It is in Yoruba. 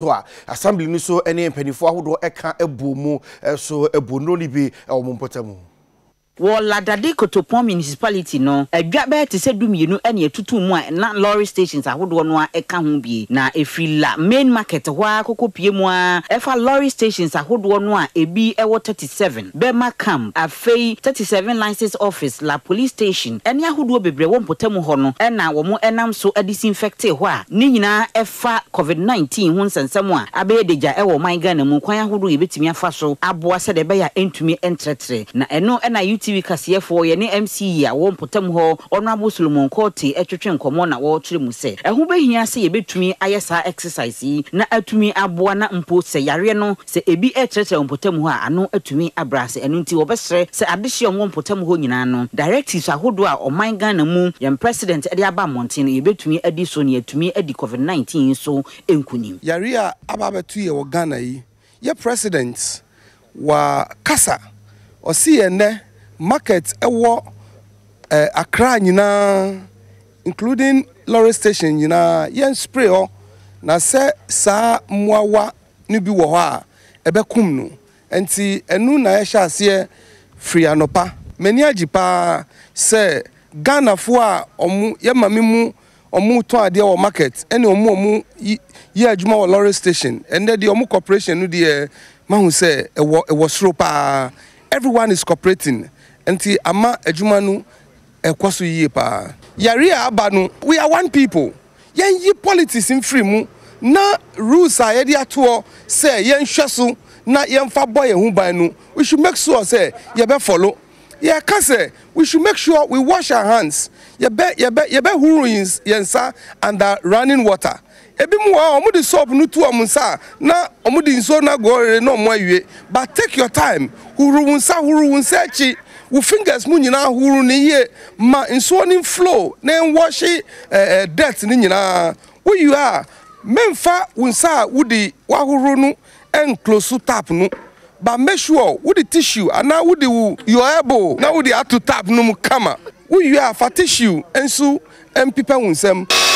so a assembly no so ne mpanimfoɔ ahodoɔ ka ebu mu so ebu nnuro no bi wɔ mo mpɔtam wɔ ladade kotopɔn municipality no adwa bɛyɛ te sɛ du mmienu ɛne ɛtutu mu a na lorry stations ahodoɔ no a ɛka ho bie na ɛfiri la main market hɔ a koko pie mu a ɛfa lorry stations ahodoɔ no a ebi ɛwɔ 37 bɛma camp afei 37 license office la police station ɛne ahodoɔ bebree wɔ mpɔtamu hɔ no ɛna wɔn ɛnam so ɛde disinfecte hɔ a ne nyinaa ɛfa covid nineteen ho nsɛnsɛm a abɛyɛ deja ɛwɔ ɔman ghana mu kwan ahodoɔ yɛbɛtumi afa so aboa sɛdeɛ ɛbɛyɛ a ɛntumi ɛntrɛtrɛ na ɛno ɛna ut tv kaseɛfoɔ yɛne mce a wɔn mpɔtam hɔ ɔno abo solomon kɔɔte ɛtwetwe nkɔmɔ na wɔretwerɛ mu sɛ ɛho bɛhia sɛ yɛbɛtumi ayɛ saa exercise yi na atumi aboa na mpo sɛ yareɛ no sɛ ebi ɛkyerɛkyerɛ mpɔtam hɔ a ano atumi abra sɛ ɛno nti wɔbɛsrɛ sɛ adehyeɛ ɔmo mpɔtam hɔ nyinaa no directives ahodoɔ a ɔman ghana mu yɛn president ɛde aba mmɔnten no yɛbɛtumi adi so ne yɛtumi adi covid nineteen so nkunim. yare a aba abɛto yɛ wɔ ghana yi yɛ president wa kasa ɔsi yɛn nɛ market ɛwɔ ɛɛ akra nyinaa including lorry station nyinaa yɛn spray hɔ na sɛ saa mmoawa no bi wɔ hɔ a ɛbɛkum no nti ɛnu na ɛhyɛ aseɛ firi anɔpa mani agye paa sɛ ghanafoɔ a ɔmo yɛ maame mu ɔmo tɔn adeɛ wɔ market ɛne ɔmo ɔmo yi yɛ adwuma wɔ lorry station ɛnɛ deɛ ɔmo corporation no deɛ mahu sɛ ɛwɔ ɛwɔ soro paa everyone is cooperating nti ama adwuma no ɛkɔ so yie paa yare a aba no we are one people yɛnyi politics mfiri mu na rules a yɛde atoɔ sɛ yɛnhwɛ so na yɛmfa bɔ yɛn ho ban no we should make sure sɛ yɛbɛ follow yɛka sɛ we should make sure we wash our hands yɛbɛ yɛbɛ yɛbɛhuru yɛn nsa under running water ebi mu hɔ ɔmo de soap no tu ɔmo nsa na ɔmo de nsuo na gɔɔre na ɔmo awie but take your time huru nsa huru nsa akyi wo fingers mu nyinaa huru ne yie ma nsuo ne flow ne nwɔhye ɛɛ eh, eh, dirt ne nyinaa woyi a mmemfa wo nsa a wode wahoro no nkloso tap no but make sure wode tissue anaa wode wo your elbow na wode ato tap no mu kama woyi a fa tissue nso mpepa wo nsam.